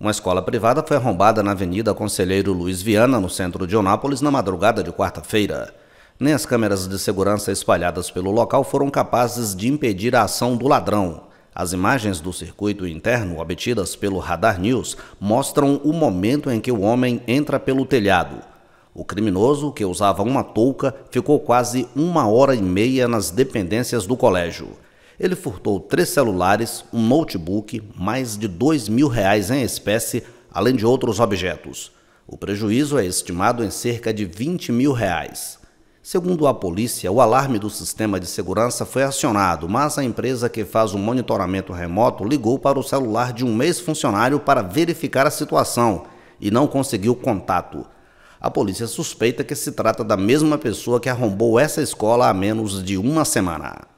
Uma escola privada foi arrombada na Avenida Conselheiro Luiz Viana, no centro de Onápolis, na madrugada de quarta-feira. Nem as câmeras de segurança espalhadas pelo local foram capazes de impedir a ação do ladrão. As imagens do circuito interno obtidas pelo Radar News mostram o momento em que o homem entra pelo telhado. O criminoso, que usava uma touca, ficou quase uma hora e meia nas dependências do colégio. Ele furtou três celulares, um notebook, mais de dois mil reais em espécie, além de outros objetos. O prejuízo é estimado em cerca de 20 mil reais. Segundo a polícia, o alarme do sistema de segurança foi acionado, mas a empresa que faz o monitoramento remoto ligou para o celular de um ex-funcionário para verificar a situação e não conseguiu contato. A polícia suspeita que se trata da mesma pessoa que arrombou essa escola há menos de uma semana.